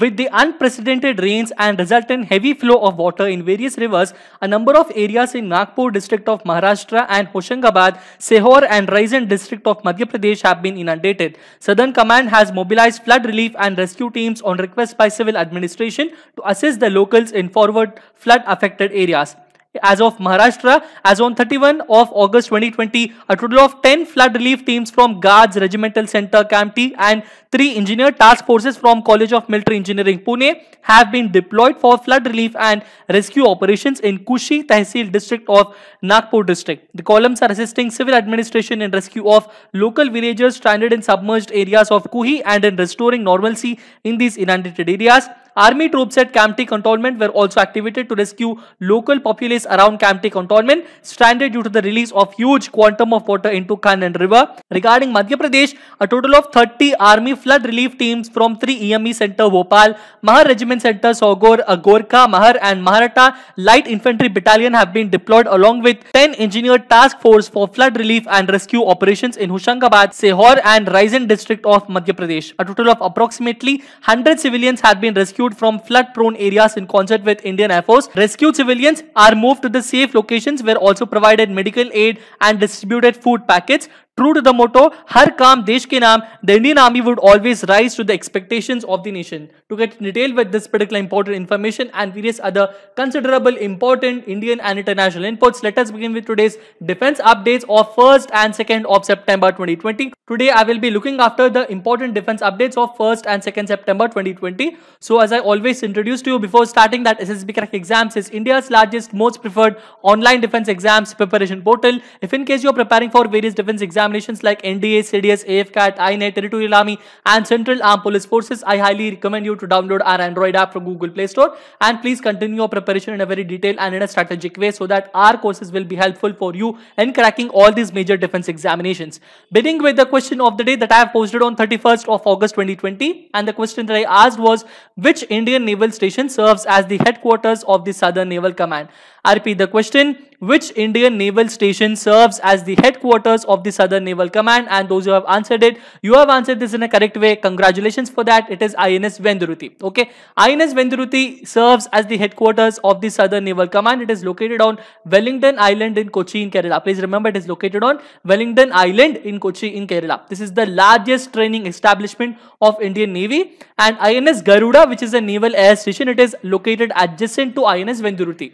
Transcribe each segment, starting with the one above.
With the unprecedented rains and resultant heavy flow of water in various rivers, a number of areas in Nagpur district of Maharashtra and Hoshangabad, Sehor and Raisen district of Madhya Pradesh have been inundated. Southern Command has mobilized flood relief and rescue teams on request by civil administration to assist the locals in forward flood affected areas as of Maharashtra as on 31 of August 2020 a total of 10 flood relief teams from Guards Regimental Center Camti and 3 engineer task forces from College of Military Engineering Pune have been deployed for flood relief and rescue operations in Kushi Tehsil district of Nagpur district the columns are assisting civil administration in rescue of local villagers stranded in submerged areas of Kuhi and in restoring normalcy in these inundated areas Army troops at Kamti cantonment were also activated to rescue local populace around Kamti cantonment stranded due to the release of huge quantum of water into Khan river. Regarding Madhya Pradesh, a total of 30 army flood relief teams from 3 EME center Bhopal, Mahar Regiment Center Sogor, Gorkha, Mahar and Maharata Light Infantry Battalion have been deployed along with 10 engineer task force for flood relief and rescue operations in Hoshangabad, Sehor and Raisen district of Madhya Pradesh. A total of approximately 100 civilians had been rescued rescued from flood-prone areas in concert with Indian Air Force. Rescued civilians are moved to the safe locations were also provided medical aid and distributed food packets True to the motto, Har Kaam Desh Ke Naam, the Indian Army would always rise to the expectations of the nation. To get detailed with this particular important information and various other considerable important Indian and international inputs, let us begin with today's defense updates of 1st and 2nd of September 2020. Today, I will be looking after the important defense updates of 1st and 2nd September 2020. So, as I always introduce to you before starting that SSB Crack exams is India's largest, most preferred online defense exams preparation portal. If in case you are preparing for various defense exams, examinations like NDA, CDS, AFCAT, INET, Territorial Army and Central Armed Police Forces, I highly recommend you to download our Android app from Google Play Store and please continue your preparation in a very detailed and in a strategic way so that our courses will be helpful for you in cracking all these major defense examinations. Beginning with the question of the day that I have posted on 31st of August 2020 and the question that I asked was which Indian naval station serves as the headquarters of the Southern Naval Command? I repeat the question, which Indian naval station serves as the headquarters of the Southern other naval command and those who have answered it you have answered this in a correct way congratulations for that it is INS Venduruti okay INS Venduruti serves as the headquarters of the southern naval command it is located on Wellington Island in Kochi in Kerala please remember it is located on Wellington Island in Kochi in Kerala this is the largest training establishment of Indian Navy and INS Garuda which is a naval air station it is located adjacent to INS Venduruti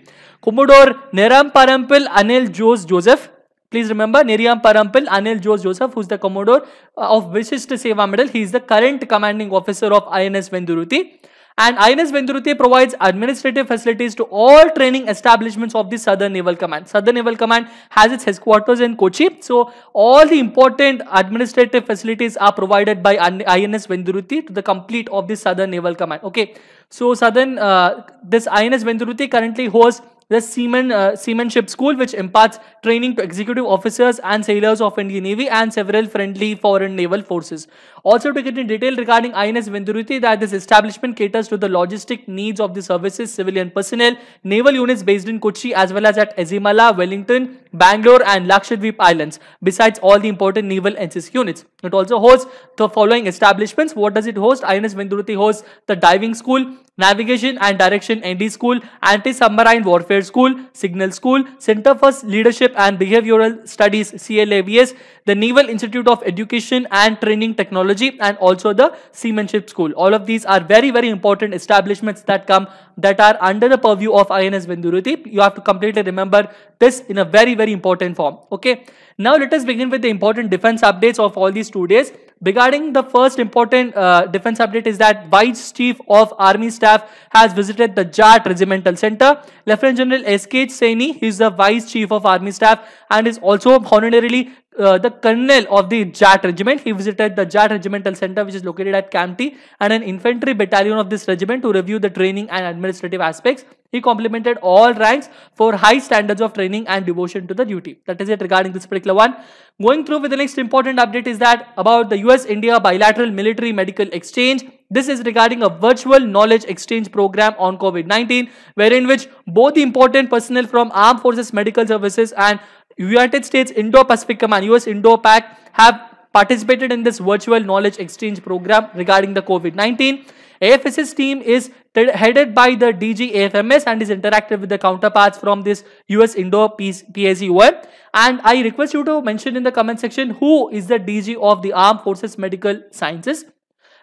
Commodore Neram Parampil Anil Jose Joseph Please remember Niriyam Parampil, Anil Jose Joseph, who's the Commodore uh, of Vishishta Seva Medal. He is the current commanding officer of INS Venduruti. And INS Venduruti provides administrative facilities to all training establishments of the Southern Naval Command. Southern Naval Command has its headquarters in Kochi. So, all the important administrative facilities are provided by INS Venduruti to the complete of the Southern Naval Command. Okay. So, Southern, uh, this INS Venduruti currently hosts the Seaman uh, Seamanship School, which imparts training to executive officers and sailors of Indian Navy and several friendly foreign naval forces. Also to get in detail regarding INS Vinduruti that this establishment caters to the logistic needs of the services, civilian personnel, naval units based in Kochi as well as at Ezimala, Wellington, Bangalore and Lakshadweep Islands besides all the important naval NCS units. It also hosts the following establishments. What does it host? INS Vinduruti hosts the diving school, Navigation and Direction ND School, Anti-Submarine Warfare School, Signal School, Center for Leadership and Behavioral Studies CLAVS, the Naval Institute of Education and Training Technology Technology and also the Seamanship School. All of these are very, very important establishments that come that are under the purview of INS Vinduruti. You have to completely remember this in a very, very important form. Okay. Now let us begin with the important defense updates of all these two days. Regarding the first important uh, defense update is that Vice Chief of Army Staff has visited the JAT Regimental Center. Lieutenant General S.K. Saini, he is the Vice Chief of Army Staff and is also honorarily uh, the colonel of the Jat regiment. He visited the Jat regimental center which is located at Kamti and an infantry battalion of this regiment to review the training and administrative aspects. He complimented all ranks for high standards of training and devotion to the duty. That is it regarding this particular one. Going through with the next important update is that about the US-India bilateral military medical exchange. This is regarding a virtual knowledge exchange program on COVID-19 wherein which both important personnel from armed forces medical services and United States Indo-Pacific Command, US Indo-Pac have participated in this virtual knowledge exchange program regarding the COVID-19. AFS's team is headed by the DG AFMS and is interactive with the counterparts from this US Indo PSUR. And I request you to mention in the comment section who is the DG of the Armed Forces Medical Sciences.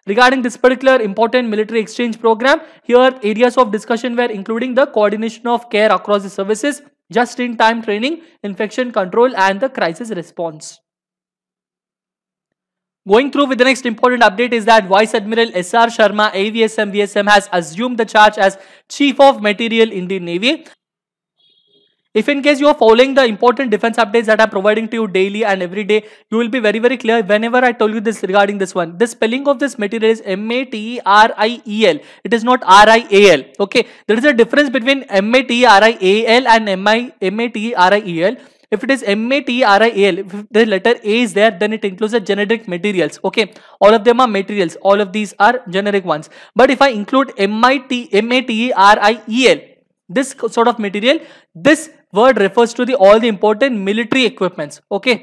Regarding this particular important military exchange program, here areas of discussion were including the coordination of care across the services, just in time training, infection control, and the crisis response. Going through with the next important update is that Vice Admiral S.R. Sharma, AVSM VSM has assumed the charge as Chief of Material Indian Navy if in case you are following the important defense updates that I'm providing to you daily and every day, you will be very, very clear whenever I tell you this regarding this one. The spelling of this material is M-A-T-E-R-I-E-L. It is not R-I-A-L. Okay. There is a difference between M A T E R I A L and M I M A T E R I E L. If it is E R I A L, if the letter A is there, then it includes the generic materials. Okay. All of them are materials. All of these are generic ones. But if I include M-I-T, M-A-T-R-I-E-L, this sort of material, this word refers to the all the important military equipments. Okay.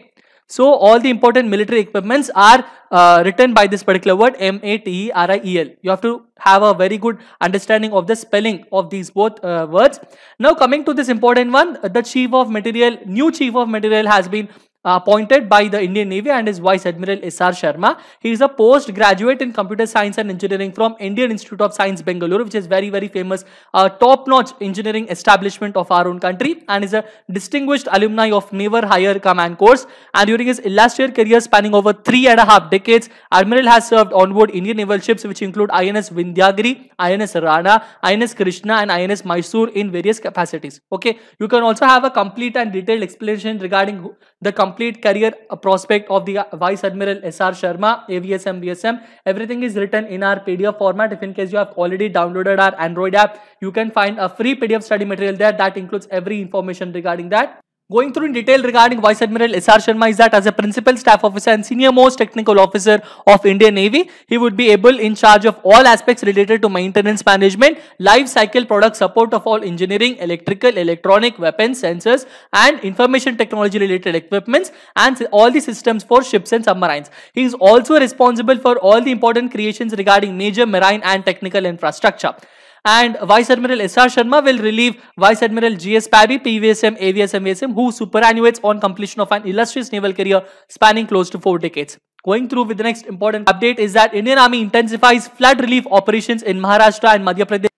So all the important military equipments are uh, written by this particular word M-A-T-E-R-I-E-L. You have to have a very good understanding of the spelling of these both uh, words. Now coming to this important one, the chief of material, new chief of material has been appointed by the Indian Navy and is Vice Admiral S.R. Sharma. He is a postgraduate in computer science and engineering from Indian Institute of Science Bengaluru, which is very, very famous uh, top-notch engineering establishment of our own country and is a distinguished alumni of Naval Higher Command Course. And during his illustrious career spanning over three and a half decades, Admiral has served on board Indian naval ships which include INS Vindhyagiri, INS Rana, INS Krishna and INS Mysore in various capacities. Okay, you can also have a complete and detailed explanation regarding the complete career prospect of the Vice Admiral S.R. Sharma, AVSM, VSM. Everything is written in our PDF format. If in case you have already downloaded our Android app, you can find a free PDF study material there that includes every information regarding that. Going through in detail regarding Vice Admiral S.R. Sharma is that as a principal staff officer and senior most technical officer of Indian Navy, he would be able in charge of all aspects related to maintenance management, life cycle product support of all engineering, electrical, electronic, weapons, sensors and information technology related equipments and all the systems for ships and submarines. He is also responsible for all the important creations regarding major marine and technical infrastructure and Vice Admiral S.R. Sharma will relieve Vice Admiral G.S. Pabby, PVSM, AVSM, VSM, who superannuates on completion of an illustrious naval career spanning close to four decades. Going through with the next important update is that Indian Army intensifies flood relief operations in Maharashtra and Madhya Pradesh.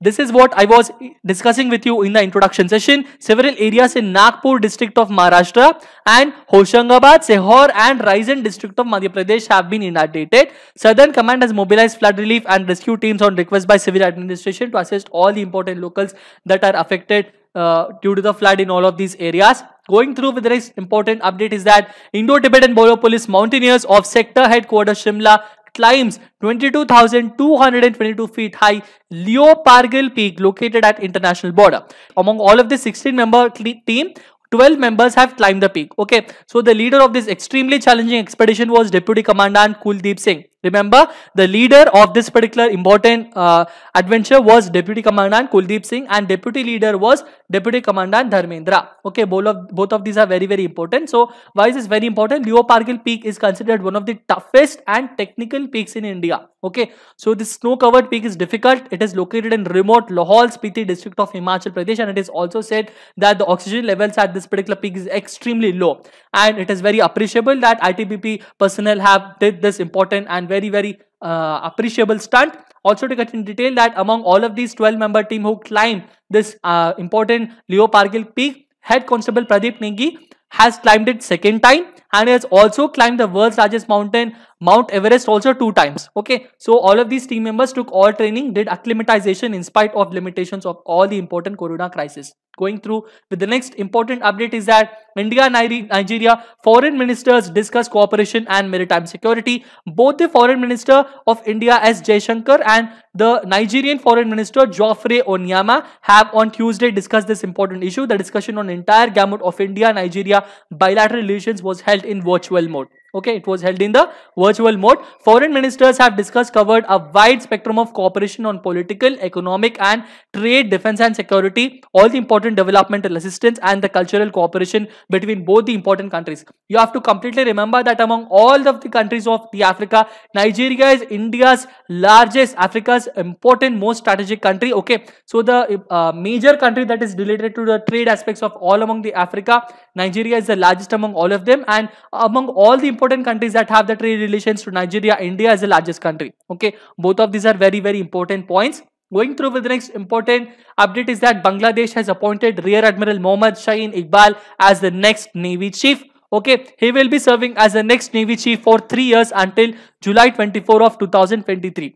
This is what I was discussing with you in the introduction session. Several areas in Nagpur district of Maharashtra and Hoshangabad, Sehor and Raisen district of Madhya Pradesh have been inundated. Southern Command has mobilized flood relief and rescue teams on request by civil administration to assist all the important locals that are affected uh, due to the flood in all of these areas. Going through with the next important update is that Indo-Tibetan Border Police Mountaineers of Sector Headquarters Shimla climbs 22,222 feet high Leo Pargil Peak located at international border. Among all of the 16 member team, 12 members have climbed the peak. Okay, so the leader of this extremely challenging expedition was Deputy Commandant Kuldeep Singh. Remember, the leader of this particular important uh, adventure was Deputy Commandant Kuldeep Singh and Deputy leader was Deputy Commandant Dharmendra. Okay, both of, both of these are very, very important. So, why is this very important? Leopargil Peak is considered one of the toughest and technical peaks in India. Okay, so this snow-covered peak is difficult. It is located in remote Lahore Spiti district of Himachal Pradesh and it is also said that the oxygen levels at this particular peak is extremely low. And it is very appreciable that ITBP personnel have did this important and very very, very uh, appreciable stunt. Also to get in detail that among all of these 12 member team who climbed this uh, important Leo Pargil peak, head constable Pradeep Nengi has climbed it second time and has also climbed the world's largest mountain, Mount Everest, also two times. Okay, so all of these team members took all training, did acclimatization in spite of limitations of all the important corona crisis. Going through with the next important update is that India and Nigeria foreign ministers discuss cooperation and maritime security. Both the foreign minister of India S. shankar and the Nigerian foreign minister Geoffrey Onyama have on Tuesday discussed this important issue. The discussion on entire gamut of India-Nigeria bilateral relations was held in virtual mode. Okay, it was held in the virtual mode. Foreign ministers have discussed covered a wide spectrum of cooperation on political, economic and trade, defense and security, all the important developmental assistance and the cultural cooperation between both the important countries. You have to completely remember that among all of the countries of the Africa, Nigeria is India's largest, Africa's important, most strategic country. Okay, so the uh, major country that is related to the trade aspects of all among the Africa, Nigeria is the largest among all of them and among all the important countries that have the trade relations to Nigeria. India is the largest country. Okay, both of these are very, very important points. Going through with the next important update is that Bangladesh has appointed Rear Admiral Mohammad Shaheen Iqbal as the next Navy Chief. Okay, he will be serving as the next Navy Chief for three years until July 24 of 2023.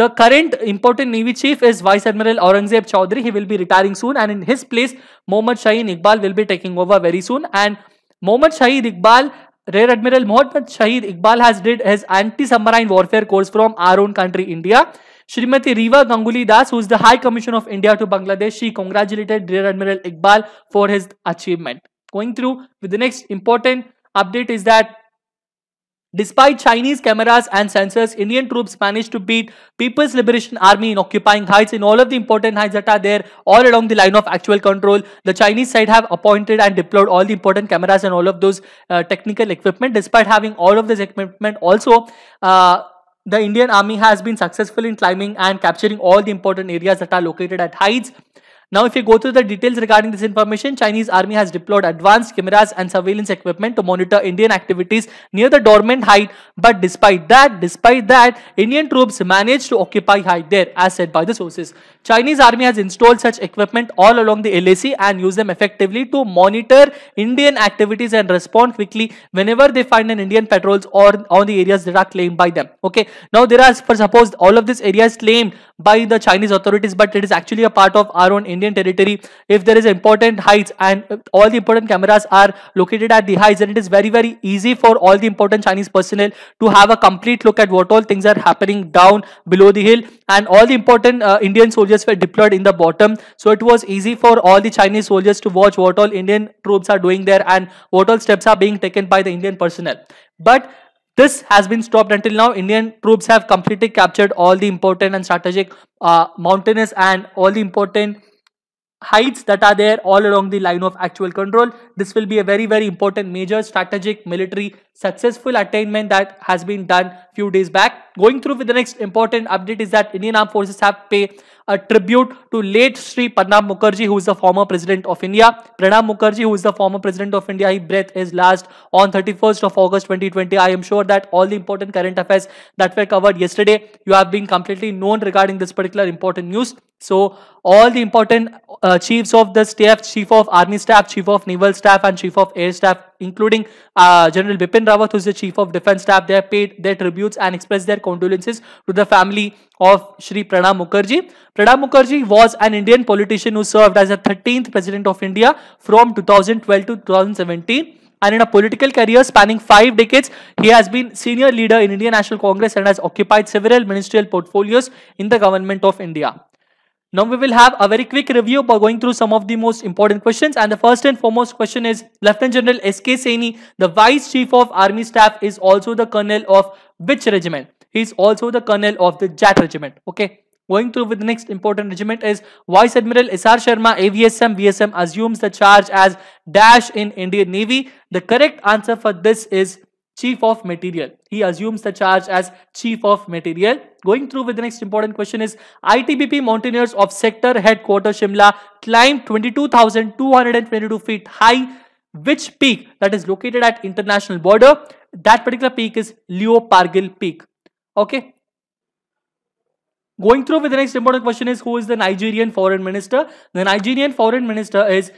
The current important Navy Chief is Vice Admiral Aurangzeb Chaudhary. He will be retiring soon and in his place, Mohammad Shaheen Iqbal will be taking over very soon and Mohammad Shahid Iqbal Rear Admiral Mohammad Shahid Iqbal has did his anti-submarine warfare course from our own country, India. Srimati Riva Ganguly Das, who is the High Commissioner of India to Bangladesh, she congratulated Rear Admiral Iqbal for his achievement. Going through with the next important update is that Despite Chinese cameras and sensors, Indian troops managed to beat People's Liberation Army in occupying heights in all of the important heights that are there all along the line of actual control. The Chinese side have appointed and deployed all the important cameras and all of those uh, technical equipment. Despite having all of this equipment also, uh, the Indian army has been successful in climbing and capturing all the important areas that are located at heights. Now, if you go through the details regarding this information, Chinese army has deployed advanced cameras and surveillance equipment to monitor Indian activities near the dormant height. But despite that, despite that, Indian troops managed to occupy height there, as said by the sources. Chinese army has installed such equipment all along the LAC and used them effectively to monitor Indian activities and respond quickly whenever they find an Indian patrols or on the areas that are claimed by them. Okay. Now, there are, for suppose, all of these areas claimed by the Chinese authorities, but it is actually a part of our own Indian territory, if there is important heights and uh, all the important cameras are located at the heights, then it is very, very easy for all the important Chinese personnel to have a complete look at what all things are happening down below the hill. And all the important uh, Indian soldiers were deployed in the bottom. So it was easy for all the Chinese soldiers to watch what all Indian troops are doing there and what all steps are being taken by the Indian personnel. But this has been stopped until now. Indian troops have completely captured all the important and strategic uh, mountainous and all the important heights that are there all along the line of actual control. This will be a very, very important major strategic military successful attainment that has been done few days back going through with the next important update is that Indian Armed Forces have paid a tribute to late Sri Pranab Mukherjee, who is the former president of India. Pranab Mukherjee, who is the former president of India, he breathed his last on 31st of August 2020. I am sure that all the important current affairs that were covered yesterday, you have been completely known regarding this particular important news. So all the important uh, chiefs of the staff, chief of army staff, chief of naval staff and chief of air staff including uh, General Bipin Rawat, who is the Chief of Defence Staff. They have paid their tributes and expressed their condolences to the family of Shri Pranab Mukherjee. Pranab Mukherjee was an Indian politician who served as the 13th President of India from 2012 to 2017 and in a political career spanning five decades, he has been senior leader in Indian National Congress and has occupied several ministerial portfolios in the government of India. Now we will have a very quick review by going through some of the most important questions and the first and foremost question is Lieutenant General S.K. Saini, the Vice Chief of Army Staff is also the Colonel of which regiment? He is also the Colonel of the Jat Regiment. Okay. Going through with the next important regiment is Vice Admiral S.R. Sharma, AVSM, VSM assumes the charge as Dash in Indian Navy. The correct answer for this is chief of material. He assumes the charge as chief of material. Going through with the next important question is ITBP mountaineers of sector headquarters Shimla climbed 22,222 feet high. Which peak that is located at international border? That particular peak is Leo Pargil peak. Okay. Going through with the next important question is who is the Nigerian foreign minister? The Nigerian foreign minister is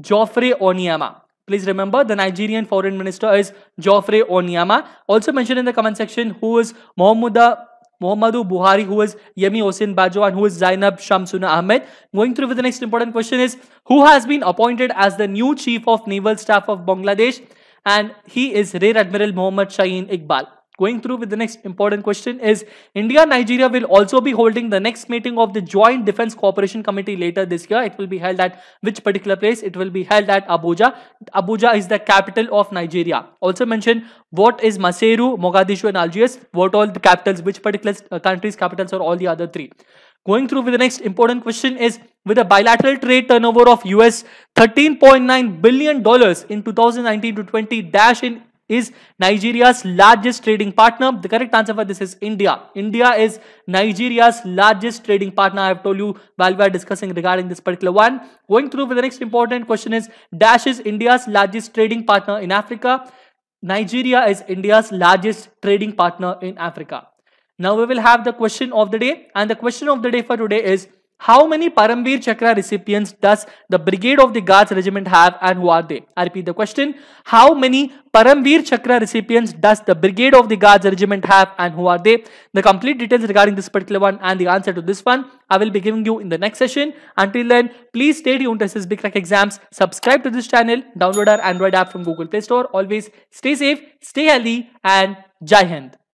Geoffrey Onyama. Please remember the Nigerian foreign minister is Geoffrey Onyama. Also mention in the comment section who is Mohamuda Muhammadu Buhari, who is Yemi Osin Bajo, and who is Zainab Shamsuna Ahmed. Going through with the next important question is who has been appointed as the new chief of naval staff of Bangladesh? And he is Rear Admiral Mohammad Shaheen Iqbal. Going through with the next important question is India Nigeria will also be holding the next meeting of the Joint Defense Cooperation Committee later this year. It will be held at which particular place? It will be held at Abuja. Abuja is the capital of Nigeria. Also mention what is Maseru, Mogadishu and Algiers? What all the capitals, which particular uh, countries capitals or all the other three? Going through with the next important question is with a bilateral trade turnover of US $13.9 billion in 2019 to 20 dash in is Nigeria's largest trading partner. The correct answer for this is India. India is Nigeria's largest trading partner. I have told you while we are discussing regarding this particular one. Going through with the next important question is Dash is India's largest trading partner in Africa. Nigeria is India's largest trading partner in Africa. Now we will have the question of the day and the question of the day for today is how many Paramveer Chakra recipients does the Brigade of the Guards Regiment have and who are they? I repeat the question. How many Paramveer Chakra recipients does the Brigade of the Guards Regiment have and who are they? The complete details regarding this particular one and the answer to this one I will be giving you in the next session. Until then, please stay tuned to SSB Crack Exams. Subscribe to this channel, download our Android app from Google Play Store. Always stay safe, stay healthy and Jai Hind.